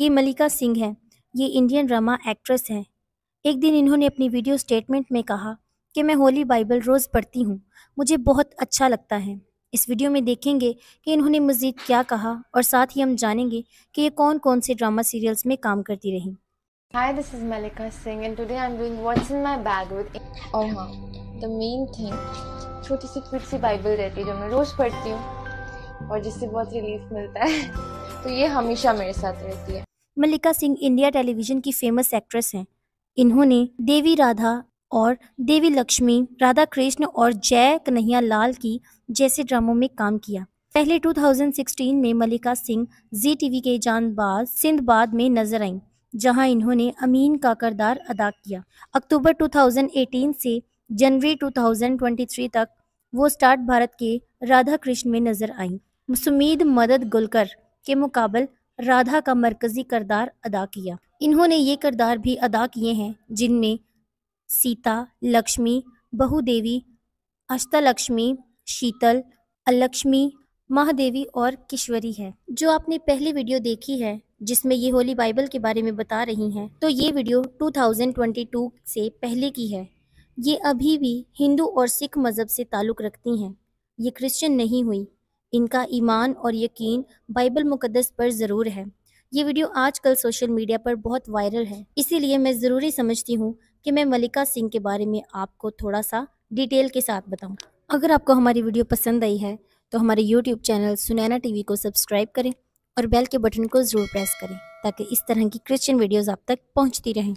ये मलिका सिंह हैं ये इंडियन ड्रामा एक्ट्रेस हैं एक दिन इन्होंने अपनी वीडियो स्टेटमेंट में कहा कि मैं होली बाइबल रोज़ पढ़ती हूँ मुझे बहुत अच्छा लगता है इस वीडियो में देखेंगे कि इन्होंने मज़ीद क्या कहा और साथ ही हम जानेंगे कि ये कौन कौन से ड्रामा सीरियल्स में काम करती रहीं Hi, this is Malika Singh, and today I'm doing What's in My Bag with. और oh, हाँ द मेन थिंग छोटी सी क्विट सी बाइबल रहती है जो मैं रोज़ पढ़ती हूँ और जिससे बहुत रिलीफ मिलता है तो ये हमेशा मेरे साथ रहती है मल्लिका सिंह इंडिया टेलीविजन की फेमस एक्ट्रेस हैं इन्होंने देवी राधा और देवी लक्ष्मी राधा कृष्ण और जय कन्हैया लाल की जैसे ड्रामों में काम किया पहले 2016 में मल्लिका सिंह जी टीवी के जानबाज सिंधबाद में नजर आईं जहां इन्होंने अमीन का करदार अदा किया अक्टूबर 2018 से जनवरी 2023 तक वो स्टार्ट भारत के राधा कृष्ण में नजर आईं सुमीद मदद गुलकर के मुकाबल राधा का मरकजी करदार अदा किया इन्होंने ये करदार भी अदा किए हैं जिनमें सीता लक्ष्मी बहुदेवी अष्टलक्ष्मी शीतल अलक्ष्मी महादेवी और किश्वरी है जो आपने पहली वीडियो देखी है जिसमें ये होली बाइबल के बारे में बता रही हैं तो ये वीडियो 2022 से पहले की है ये अभी भी हिंदू और सिख मज़हब से ताल्लुक़ रखती हैं ये क्रिश्चियन नहीं हुई इनका ईमान और यकीन बाइबल मुकदस पर ज़रूर है ये वीडियो आजकल सोशल मीडिया पर बहुत वायरल है इसीलिए मैं ज़रूरी समझती हूँ कि मैं मलिका सिंह के बारे में आपको थोड़ा सा डिटेल के साथ बताऊँ अगर आपको हमारी वीडियो पसंद आई है तो हमारे यूट्यूब चैनल सुनैना टीवी को सब्सक्राइब करें और बेल के बटन को ज़रूर प्रेस करें ताकि इस तरह की क्रिश्चियन वीडियोज़ आप तक पहुँचती रहें